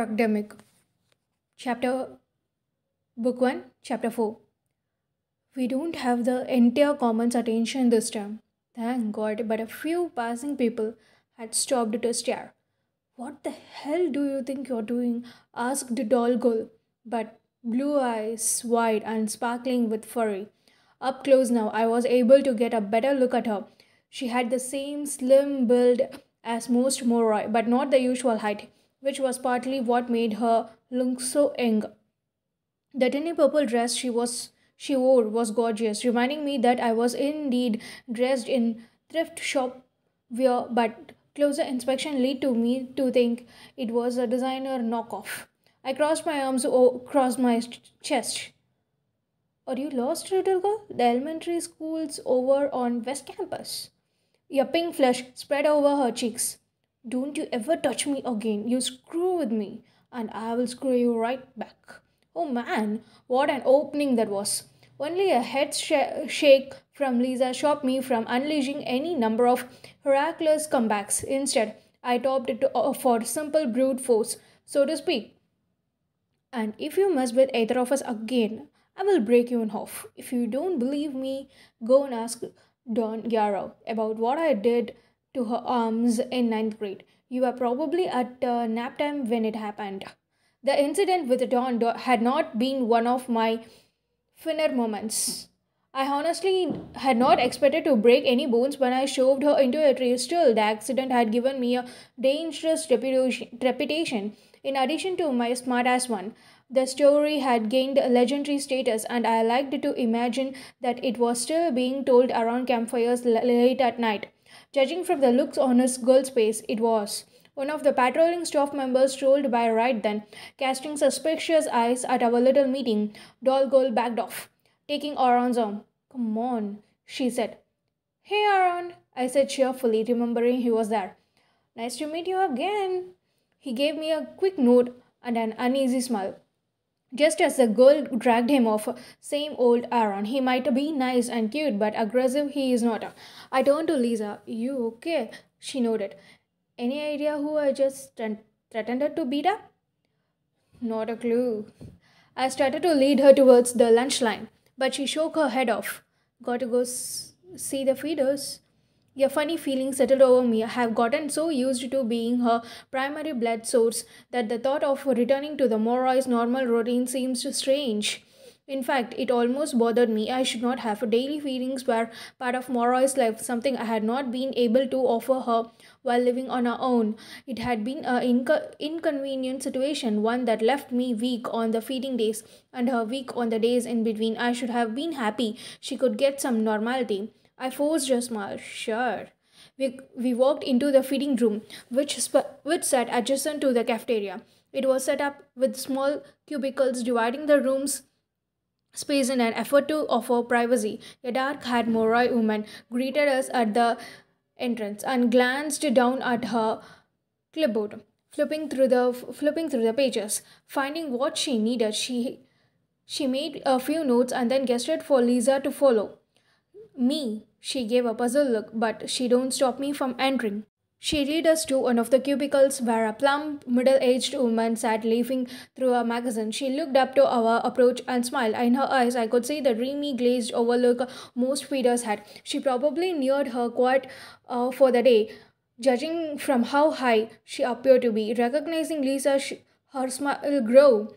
academic chapter book 1 chapter 4 we don't have the entire commons attention this time thank god but a few passing people had stopped to stare what the hell do you think you're doing asked the but blue eyes wide and sparkling with fury up close now i was able to get a better look at her she had the same slim build as most Moroi, but not the usual height which was partly what made her look so young. The tiny purple dress she was she wore was gorgeous, reminding me that I was indeed dressed in thrift shop wear, but closer inspection led to me to think it was a designer knockoff. I crossed my arms across oh, my chest. Are you lost, little girl? The elementary school's over on West Campus. A pink flush spread over her cheeks. Don't you ever touch me again. You screw with me, and I will screw you right back. Oh man, what an opening that was. Only a head sh- shake from Lisa stopped me from unleashing any number of miraculous comebacks. Instead, I topped it for simple brute force, so to speak. And if you mess with either of us again, I will break you in half. If you don't believe me, go and ask Don Yarrow about what I did to her arms in ninth grade. You were probably at uh, nap time when it happened. The incident with Dawn had not been one of my finer moments. I honestly had not expected to break any bones when I shoved her into a tree. Still, the accident had given me a dangerous reputation. In addition to my smart-ass one, the story had gained legendary status, and I liked to imagine that it was still being told around campfires late at night. Judging from the looks on his girl's face, it was. One of the patrolling staff members strolled by right then, casting suspicious eyes at our little meeting. Doll girl backed off, taking Aaron's arm. Come on, she said. Hey, Aaron, I said cheerfully, remembering he was there. Nice to meet you again. He gave me a quick nod and an uneasy smile. Just as the girl dragged him off, same old Aaron. He might be nice and cute, but aggressive he is not. I turned to Lisa. You okay? She nodded. Any idea who I just threatened to beat up? Not a clue. I started to lead her towards the lunch line, but she shook her head off. Got to go see the feeders. A funny feeling settled over me. I have gotten so used to being her primary blood source that the thought of returning to the Morois normal routine seems strange. In fact, it almost bothered me. I should not have. Daily feelings were part of Morois life, something I had not been able to offer her while living on her own. It had been an inco- inconvenient situation, one that left me weak on the feeding days and her weak on the days in between. I should have been happy she could get some normality. I forced a smile. Sure. We, we walked into the feeding room, which, which sat adjacent to the cafeteria. It was set up with small cubicles dividing the rooms space in an effort to offer privacy. A dark haired Moroi woman greeted us at the entrance and glanced down at her clipboard, flipping through the flipping through the pages. Finding what she needed, she she made a few notes and then gestured for Lisa to follow. Me, she gave a puzzled look, but she don't stop me from entering. She led us to one of the cubicles where a plump, middle-aged woman sat leafing through a magazine. She looked up to our approach and smiled. In her eyes, I could see the dreamy, glazed overlook most feeders had. She probably neared her quite uh, for the day, judging from how high she appeared to be. Recognizing Lisa, she, her smile grew.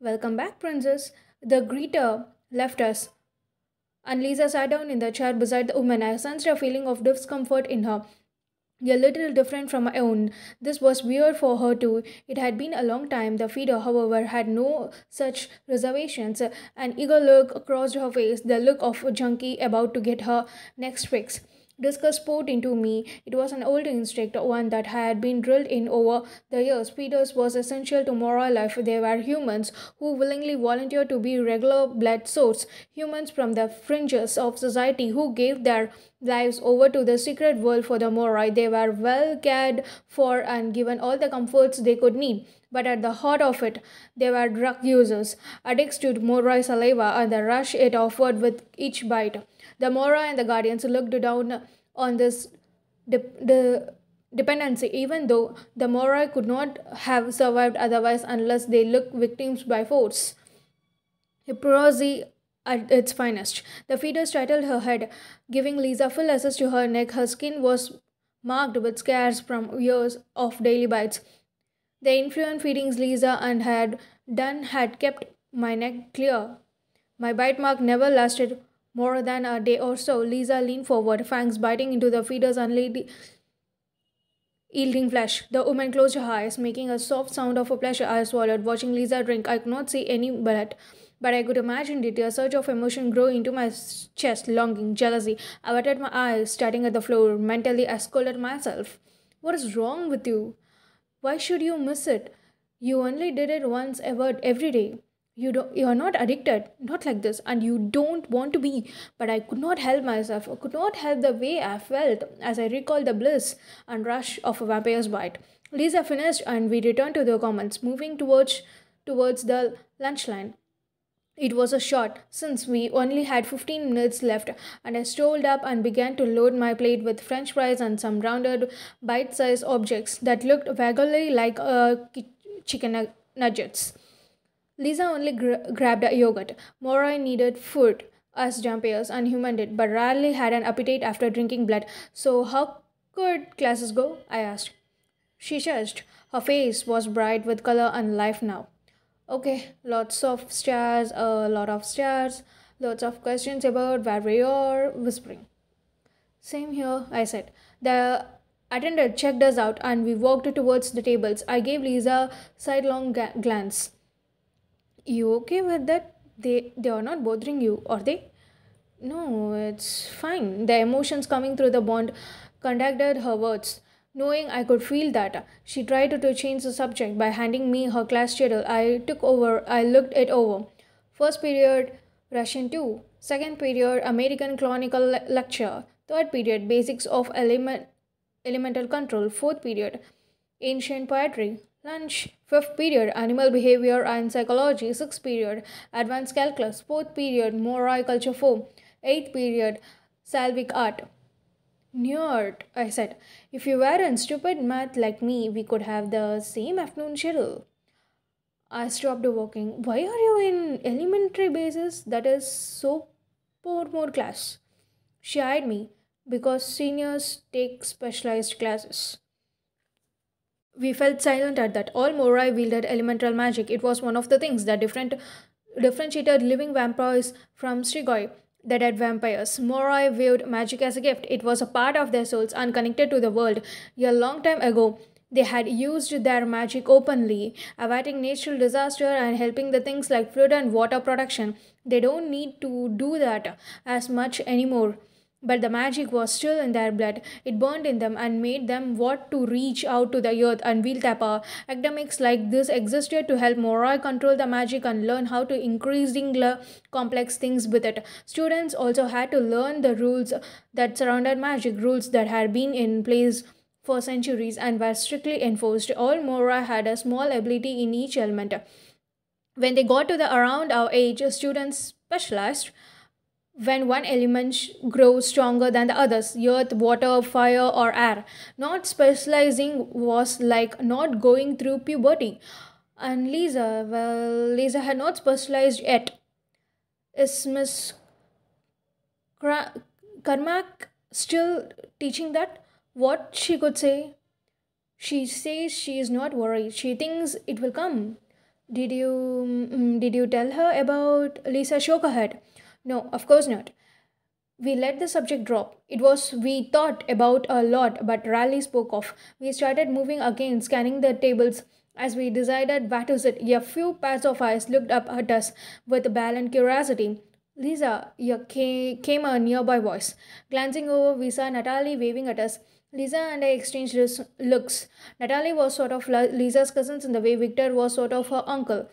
Welcome back, princess. The greeter left us. And Lisa sat down in the chair beside the woman. I sensed a feeling of discomfort in her. A little different from my own. This was weird for her too. It had been a long time. The feeder, however, had no such reservations. An eager look crossed her face, the look of a junkie about to get her next fix discussed sport into me. It was an old instinct, one that had been drilled in over the years. Peters was essential to moral life. They were humans who willingly volunteered to be regular blood source, humans from the fringes of society who gave their lives over to the secret world for the moral. They were well cared for and given all the comforts they could need but at the heart of it, they were drug users, addicts to moray saliva and the rush it offered with each bite. The Mora and the Guardians looked down on this de the dependency, even though the Mora could not have survived otherwise unless they looked victims by force. Hypocrisy at its finest. The feeder straddled her head, giving Lisa full access to her neck. Her skin was marked with scars from years of daily bites. The influent feedings Lisa and had done had kept my neck clear. My bite mark never lasted more than a day or so, Lisa leaned forward, fangs biting into the feeder's unleaded yielding flesh. The woman closed her eyes, making a soft sound of pleasure. I swallowed, watching Lisa drink. I could not see any blood, but I could imagine it. A surge of emotion grew into my chest, longing, jealousy. I wetted my eyes, staring at the floor. Mentally, I scolded myself. What is wrong with you? Why should you miss it? You only did it once ever every day you don't you're not addicted not like this and you don't want to be but i could not help myself i could not help the way i felt as i recalled the bliss and rush of a vampire's bite lisa finished and we returned to the commons moving towards towards the lunch line it was a shot since we only had 15 minutes left and i strolled up and began to load my plate with french fries and some rounded bite-sized objects that looked vaguely like uh, chicken nuggets Lisa only grabbed a yogurt. Moroi needed food, as vampires, and humaned did, but rarely had an appetite after drinking blood. So, how could classes go? I asked. She judged. Her face was bright with color and life now. Okay, lots of stars, a lot of stars, lots of questions about where we are, whispering. Same here, I said. The attendant checked us out and we walked towards the tables. I gave Lisa a sidelong ga- glance you okay with that they they are not bothering you are they no it's fine the emotions coming through the bond conducted her words knowing i could feel that she tried to, to change the subject by handing me her class schedule i took over i looked it over first period russian 2 second period american chronicle le lecture third period basics of element elemental control fourth period ancient poetry Lunch, 5th period, Animal Behavior and Psychology, 6th period, Advanced Calculus, 4th period, Morai Culture 4, 8th period, Salvic Art. New Art, I said. If you weren't stupid math like me, we could have the same afternoon schedule. I stopped walking. Why are you in elementary basis? That is so poor more class. She eyed me because seniors take specialized classes we felt silent at that. All Morai wielded elemental magic. It was one of the things that different differentiated living vampires from Strigoi, the dead vampires. Morai viewed magic as a gift. It was a part of their souls, unconnected to the world. A long time ago, they had used their magic openly, averting natural disaster and helping the things like flood and water production. They don't need to do that as much anymore. But the magic was still in their blood. It burned in them and made them want to reach out to the earth and wield power. Academics like this existed to help Moroi control the magic and learn how to increasingly complex things with it. Students also had to learn the rules that surrounded magic, rules that had been in place for centuries and were strictly enforced. All Moroi had a small ability in each element. When they got to the around our age, students specialized when one element grows stronger than the others earth water fire or air not specializing was like not going through puberty and lisa well lisa had not specialized yet is miss Karmak still teaching that what she could say she says she is not worried she thinks it will come did you mm, did you tell her about lisa shook her head no, of course not. We let the subject drop. It was we thought about a lot, but Raleigh spoke of. We started moving again, scanning the tables. As we decided to it, a few pairs of eyes looked up at us with bland curiosity. Lisa, came a nearby voice. Glancing over, we saw Natalie waving at us. Lisa and I exchanged looks. Natalie was sort of Lisa's cousins in the way Victor was sort of her uncle.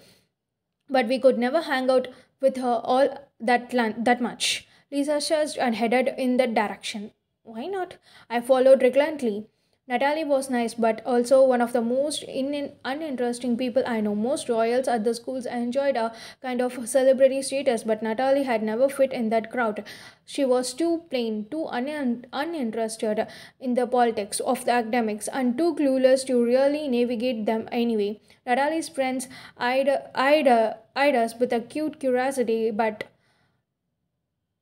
But we could never hang out with her all that plan that much. Lisa surged and headed in that direction. Why not? I followed reluctantly. Natalie was nice, but also one of the most in- uninteresting people I know. Most royals at the schools enjoyed a kind of celebrity status, but Natalie had never fit in that crowd. She was too plain, too un- uninterested in the politics of the academics, and too clueless to really navigate them anyway. Natalie's friends eyed, eyed, eyed us with acute curiosity, but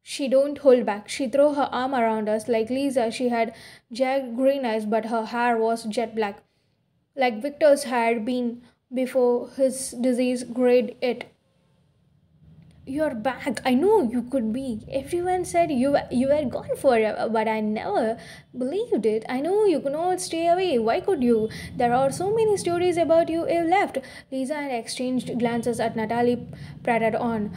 she don't hold back. She throw her arm around us. Like Lisa, she had jagged green eyes, but her hair was jet black. Like Victor's had been before his disease grade it. You're back. I knew you could be. Everyone said you you were gone forever, but I never believed it. I know you could not stay away. Why could you? There are so many stories about you. You left. Lisa and exchanged glances at Natalie, prattled on.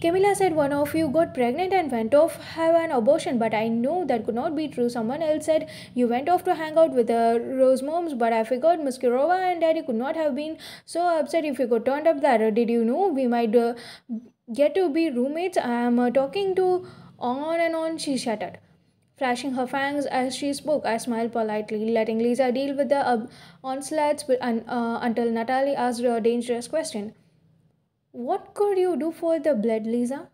Camilla said one of you got pregnant and went off have an abortion but I knew that could not be true. Someone else said you went off to hang out with the Rose moms but I figured Muskurova and daddy could not have been so upset if you could turned up there. Did you know we might uh, get to be roommates? I am uh, talking to on and on she shuttered. Flashing her fangs as she spoke, I smiled politely, letting Lisa deal with the uh, onslaughts uh, until Natalie asked a dangerous question. What could you do for the blood, Lisa?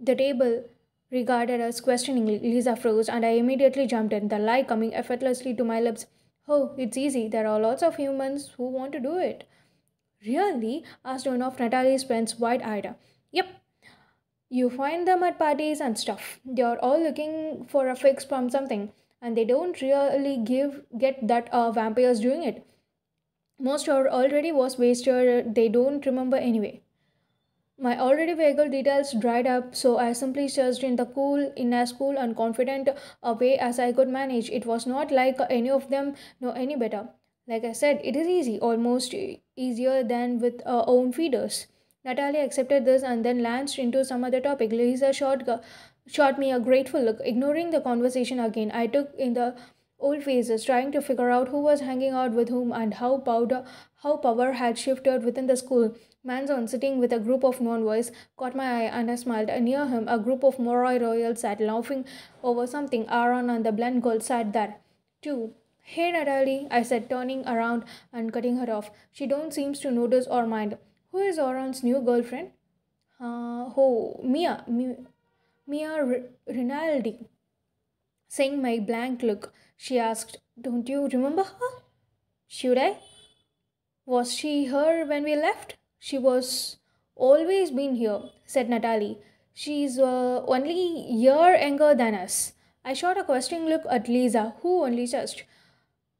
The table regarded us questioningly. Lisa froze, and I immediately jumped in, the lie coming effortlessly to my lips. Oh, it's easy. There are lots of humans who want to do it. Really? asked one of Natalie's friends, White Ida. Yep. You find them at parties and stuff. They are all looking for a fix from something, and they don't really give get that uh, vampire's doing it. Most are already was wasted. They don't remember anyway. My already vague details dried up, so I simply searched in the cool, in as cool and confident a way as I could manage. It was not like any of them know any better. Like I said, it is easy, almost easier than with our uh, own feeders. Natalia accepted this and then launched into some other topic. Lisa shot, shot me a grateful look, ignoring the conversation again. I took in the old faces, trying to figure out who was hanging out with whom and how powder how power had shifted within the school. Manson, sitting with a group of non-boys, caught my eye and I smiled. near him, a group of Moray Royals sat laughing over something. Aaron and the blonde girl sat there, too. Hey, Natalie, I said, turning around and cutting her off. She don't seems to notice or mind. Who is Aaron's new girlfriend? Uh, oh, Mia. Mia, Mia Rinaldi. Seeing my blank look, she asked, Don't you remember her? Should I? Was she here when we left? She was always been here, said Natalie. She's uh, only year younger than us. I shot a questioning look at Lisa, who only just.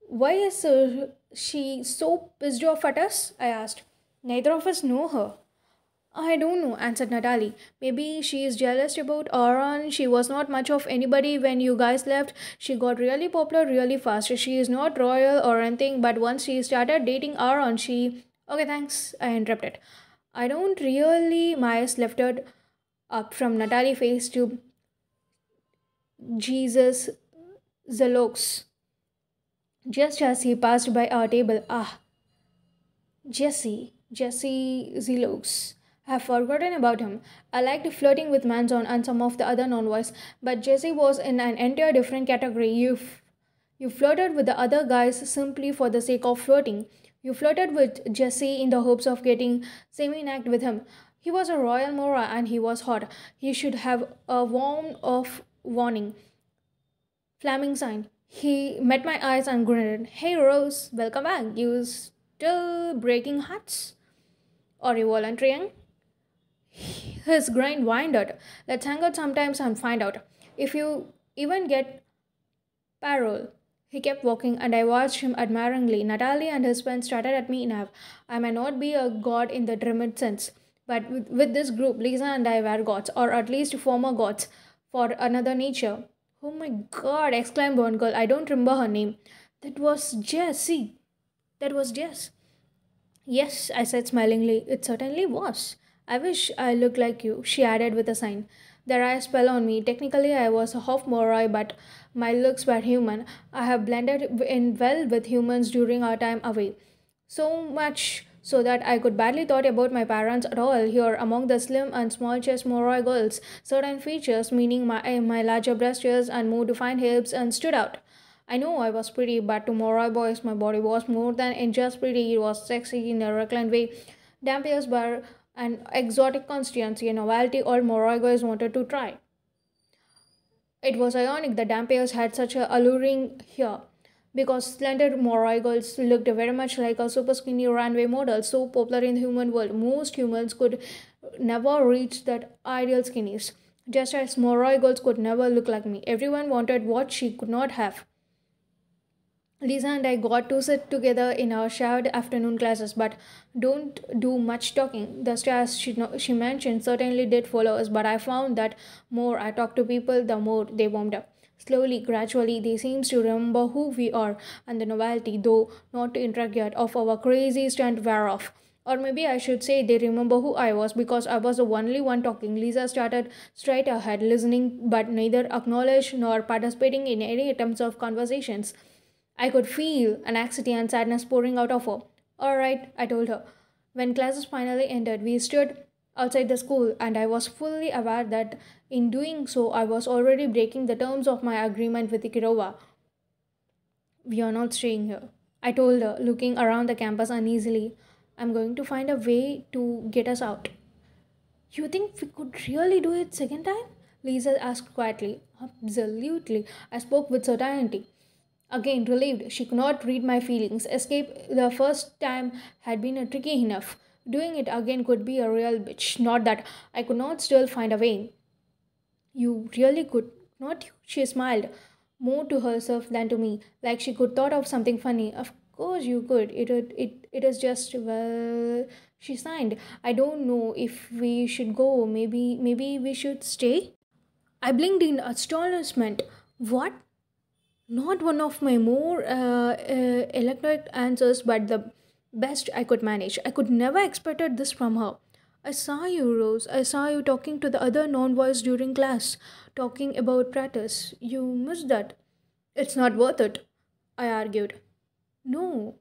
Why is uh, she so pissed off at us? I asked. Neither of us know her. I don't know, answered Natalie. Maybe she is jealous about Aaron. She was not much of anybody when you guys left. She got really popular really fast. She is not royal or anything, but once she started dating Aaron, she. Okay, thanks. I interrupted. I don't really. Myers lifted up from Natalie face to Jesus Zalox. Just as he passed by our table, ah, Jesse, Jesse Zelox have forgotten about him. I liked flirting with Manzon and some of the other non-boys, but Jesse was in an entire different category. You, you flirted with the other guys simply for the sake of flirting. You flirted with Jesse in the hopes of getting semi act with him. He was a royal Mora and he was hot. He should have a warm of warning. Flaming sign. He met my eyes and grinned. Hey Rose, welcome back. You still breaking hearts? Or you volunteering? his grind widened. Let's hang out sometimes and find out if you even get parole. He kept walking, and I watched him admiringly. Natalie and his friends started at me enough. I may not be a god in the dreamed sense, but with, with this group, Lisa and I were gods, or at least former gods, for another nature. Oh my god, exclaimed one girl. I don't remember her name. That was Jessie. That was Jess. Yes, I said smilingly. It certainly was. I wish I looked like you, she added with a sign. Their eyes fell on me. Technically, I was a half Moroi, but my looks were human. I have blended in well with humans during our time away. So much so that I could barely thought about my parents at all here among the slim and small chest Moroi girls. Certain features, meaning my, eh, my larger breast hairs and more defined hips, and stood out. I know I was pretty, but to Moroi boys, my body was more than just pretty. It was sexy in a reclined way. Damn were an exotic constituency in Ovalty all girls wanted to try. It was ironic that Dampiers had such an alluring here, because slender girls looked very much like a super skinny runway model so popular in the human world. Most humans could never reach that ideal skinniness, just as girls could never look like me. Everyone wanted what she could not have. Lisa and I got to sit together in our shared afternoon classes, but don't do much talking. The stress she, she mentioned certainly did follow us, but I found that more I talked to people, the more they warmed up. Slowly, gradually, they seems to remember who we are and the novelty, though not to interact yet, of our crazy strength wear off. Or maybe I should say they remember who I was because I was the only one talking. Lisa started straight ahead, listening but neither acknowledged nor participating in any attempts of conversations. I could feel anxiety and sadness pouring out of her. All right, I told her. When classes finally ended, we stood outside the school, and I was fully aware that in doing so, I was already breaking the terms of my agreement with Ikirova. We are not staying here, I told her, looking around the campus uneasily. I'm going to find a way to get us out. You think we could really do it second time? Lisa asked quietly. Absolutely, I spoke with certainty. Again, relieved, she could not read my feelings. Escape the first time had been tricky enough. Doing it again could be a real bitch. Not that I could not still find a way. You really could, not She smiled, more to herself than to me, like she could thought of something funny. Of course you could. it it, it is just well she signed. I don't know if we should go. Maybe maybe we should stay? I blinked in astonishment. What? not one of my more uh, uh, eloquent answers, but the best I could manage. I could never expected this from her. I saw you, Rose. I saw you talking to the other non-voice during class, talking about practice. You missed that. It's not worth it, I argued. No,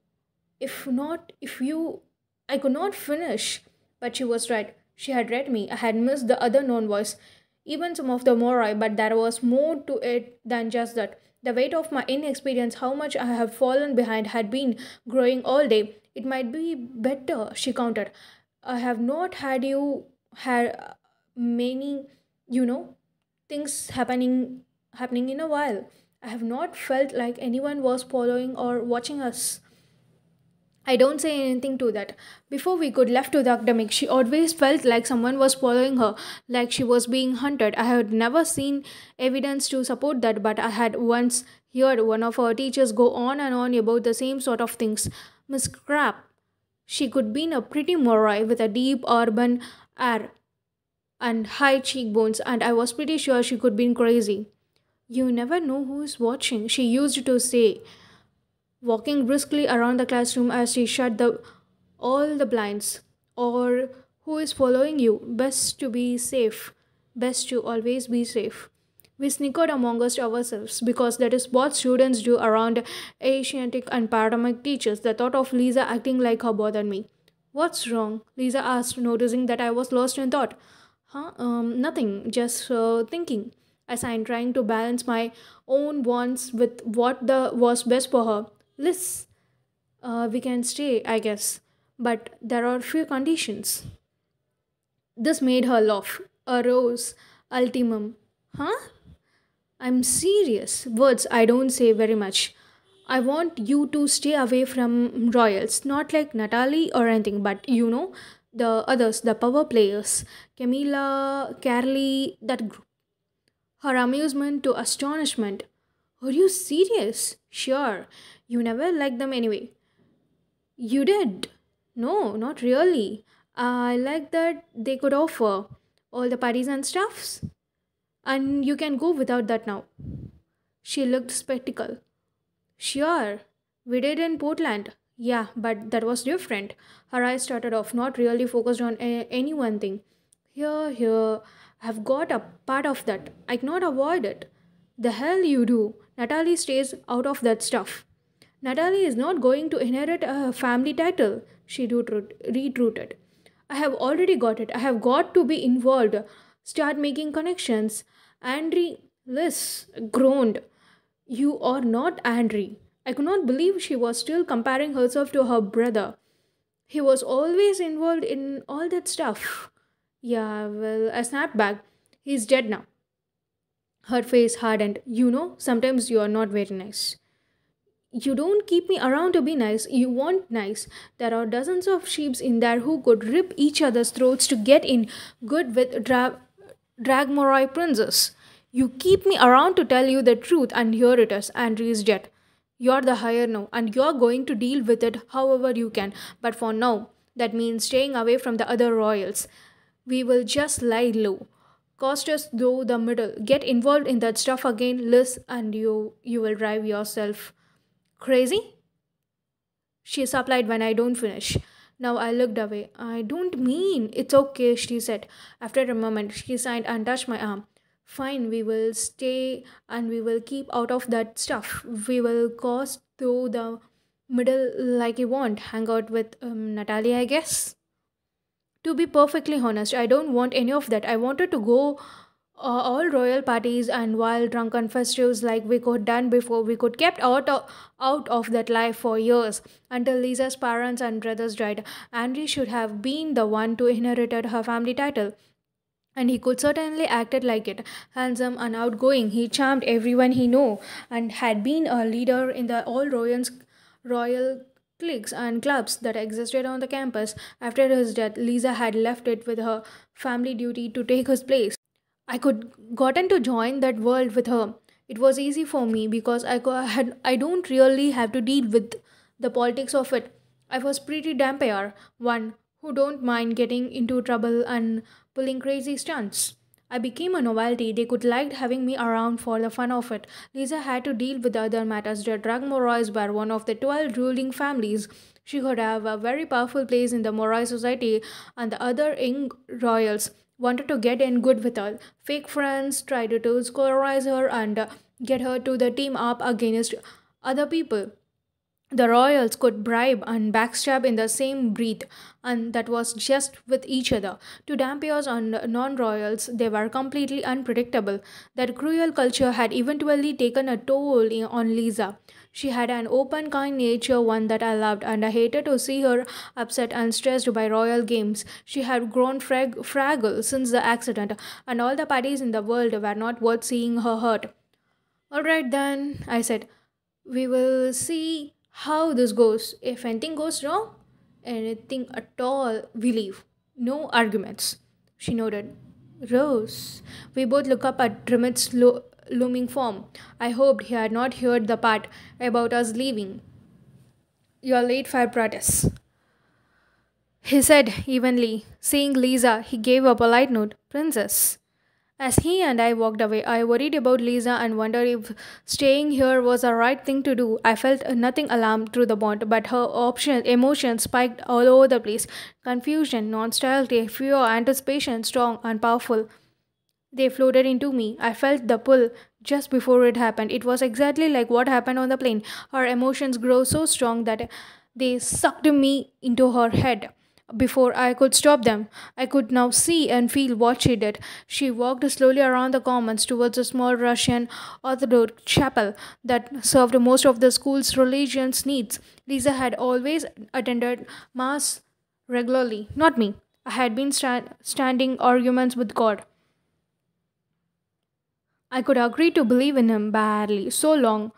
if not, if you... I could not finish. But she was right. She had read me. I had missed the other non-voice, even some of the morai, but there was more to it than just that. The weight of my inexperience, how much I have fallen behind, had been growing all day. It might be better, she countered. I have not had you had uh, many, you know, things happening happening in a while. I have not felt like anyone was following or watching us. I don't say anything to that. Before we could left to the academic, she always felt like someone was following her, like she was being hunted. I had never seen evidence to support that, but I had once heard one of her teachers go on and on about the same sort of things. Miss Crap, she could be in a pretty moray with a deep urban air and high cheekbones, and I was pretty sure she could be crazy. You never know who's watching, she used to say walking briskly around the classroom as she shut the, all the blinds, or who is following you, best to be safe, best to always be safe. We snickered amongst ourselves because that is what students do around Asiatic and paramedic teachers. The thought of Lisa acting like her bothered me. What's wrong? Lisa asked, noticing that I was lost in thought. Huh? Um, nothing, just uh, thinking. As I'm trying to balance my own wants with what the was best for her, lists uh, we can stay i guess but there are few conditions this made her laugh a rose ultimum huh i'm serious words i don't say very much I want you to stay away from royals, not like Natalie or anything, but you know, the others, the power players, Camilla, Carly, that group. Her amusement to astonishment are you serious? Sure. You never liked them anyway. You did? No, not really. I like that they could offer all the parties and stuffs. And you can go without that now. She looked spectacle. Sure. We did in Portland. Yeah, but that was different. Her eyes started off, not really focused on a- any one thing. Here, here, I've got a part of that. I cannot avoid it. The hell you do. Natalie stays out of that stuff. Natalie is not going to inherit a family title, she retorted. I have already got it. I have got to be involved. Start making connections. Andre Liz groaned. You are not Andre. I could not believe she was still comparing herself to her brother. He was always involved in all that stuff. Yeah, well, I snapped back. He's dead now her face hardened. You know, sometimes you are not very nice. You don't keep me around to be nice. You want nice. There are dozens of sheeps in there who could rip each other's throats to get in good with dra- Dragmoroi princess. You keep me around to tell you the truth, and here it is, Andre's jet. You're the higher now, and you're going to deal with it however you can. But for now, that means staying away from the other royals. We will just lie low cost us through the middle get involved in that stuff again liz and you you will drive yourself crazy she supplied when i don't finish now I looked away. I don't mean. It's okay, she said. After a moment, she sighed and touched my arm. Fine, we will stay and we will keep out of that stuff. We will cost through the middle like you want. Hang out with um, Natalia, I guess to be perfectly honest i don't want any of that i wanted to go uh, all royal parties and wild drunken festivals like we could done before we could kept out of, out of that life for years until lisa's parents and brothers died andrew should have been the one to inherited her family title and he could certainly acted like it handsome and outgoing he charmed everyone he knew and had been a leader in the all royals royal cliques and clubs that existed on the campus. After his death, Lisa had left it with her family duty to take his place. I could gotten to join that world with her. It was easy for me because I had I don't really have to deal with the politics of it. I was pretty damn pair, one who don't mind getting into trouble and pulling crazy stunts. I became a novelty. They could liked having me around for the fun of it. Lisa had to deal with other matters. The Dragmorois were one of the 12 ruling families. She could have a very powerful place in the Morai society and the other Ing royals wanted to get in good with her. Fake friends tried to terrorize her and get her to the team up against other people. The royals could bribe and backstab in the same breath, and that was just with each other. To Dampiers and non royals, they were completely unpredictable. That cruel culture had eventually taken a toll on Lisa. She had an open, kind nature, one that I loved, and I hated to see her upset and stressed by royal games. She had grown frag- fragile since the accident, and all the parties in the world were not worth seeing her hurt. All right, then, I said, we will see how this goes. If anything goes wrong, anything at all, we leave. No arguments, she nodded. Rose. We both look up at Drimit's lo- looming form. I hoped he had not heard the part about us leaving. Your late for practice. He said evenly. Seeing Lisa, he gave a polite note. Princess. As he and I walked away, I worried about Lisa and wondered if staying here was the right thing to do. I felt nothing alarmed through the bond, but her emotional emotions spiked all over the place confusion, non fear, anticipation, strong and powerful. They floated into me. I felt the pull just before it happened. It was exactly like what happened on the plane. Her emotions grow so strong that they sucked me into her head. Before I could stop them, I could now see and feel what she did. She walked slowly around the commons towards a small Russian Orthodox chapel that served most of the school's religious needs. Lisa had always attended Mass regularly, not me. I had been sta- standing arguments with God. I could agree to believe in him barely, so long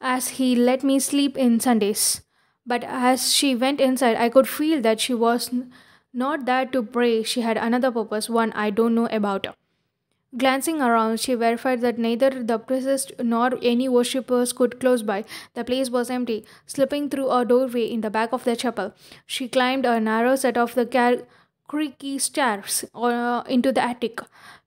as he let me sleep in Sundays. But as she went inside, I could feel that she was not there to pray, she had another purpose, one I don't know about her. Glancing around, she verified that neither the priest nor any worshippers could close by. The place was empty. Slipping through a doorway in the back of the chapel, she climbed a narrow set of the creaky stairs uh, into the attic.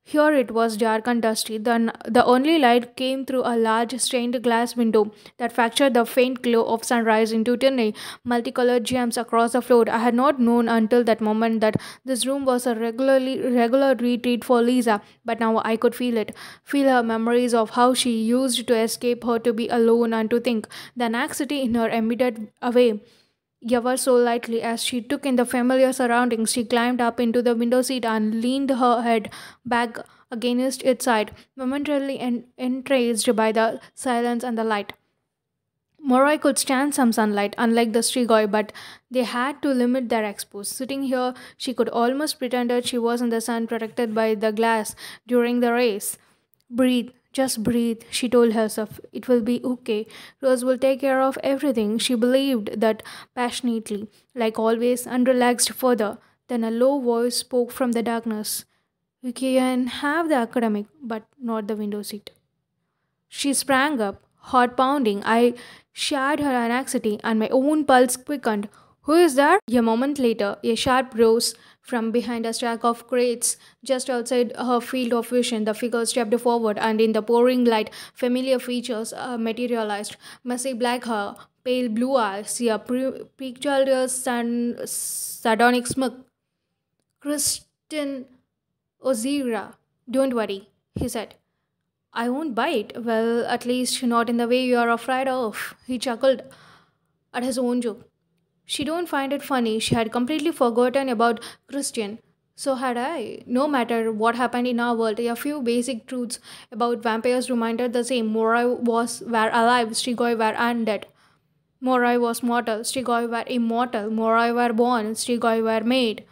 Here it was dark and dusty. The, the only light came through a large stained glass window that fractured the faint glow of sunrise into tiny, multicolored gems across the floor. I had not known until that moment that this room was a regularly regular retreat for Lisa, but now I could feel it. Feel her memories of how she used to escape her to be alone and to think. The anxiety in her emitted away ever so lightly as she took in the familiar surroundings. She climbed up into the window seat and leaned her head back against its side, momentarily en- entranced by the silence and the light. Moroi could stand some sunlight, unlike the Strigoi, but they had to limit their exposure. Sitting here, she could almost pretend that she was in the sun, protected by the glass during the race. Breathe, just breathe, she told herself. It will be okay. Rose will take care of everything. She believed that passionately, like always, and relaxed further. Then a low voice spoke from the darkness. You can have the academic, but not the window seat. She sprang up, heart pounding. I shared her anxiety, and my own pulse quickened. Who is there? A moment later, a sharp rose from behind a stack of crates just outside her field of vision. The figure stepped forward, and in the pouring light, familiar features uh, materialized. Messy black hair, pale blue eyes, a picturesque and sardonic smirk. Kristen Ozira, don't worry, he said. I won't bite. Well, at least not in the way you are afraid of. He chuckled at his own joke. She don't find it funny. She had completely forgotten about Christian. So had I. No matter what happened in our world, a few basic truths about vampires reminded the same. Morai was were alive, Strigoi were undead. Morai was mortal, Strigoi were immortal. Morai were born, Strigoi were made.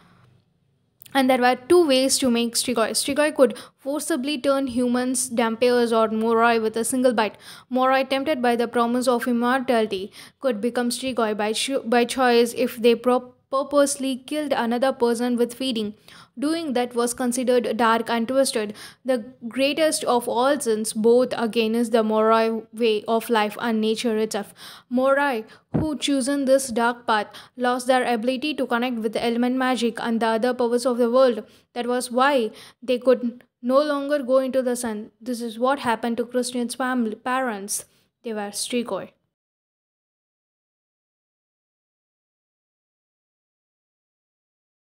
And there were two ways to make Strigoi. Strigoi could forcibly turn humans, Dampiers, or Moroi with a single bite. Moroi, tempted by the promise of immortality, could become Strigoi by, by choice if they purposely killed another person with feeding. Doing that was considered dark and twisted, the greatest of all sins, both against the moral way of life and nature itself. Morai, who chosen this dark path, lost their ability to connect with the element magic and the other powers of the world. That was why they could no longer go into the sun. This is what happened to Christian's family parents. They were strigoi.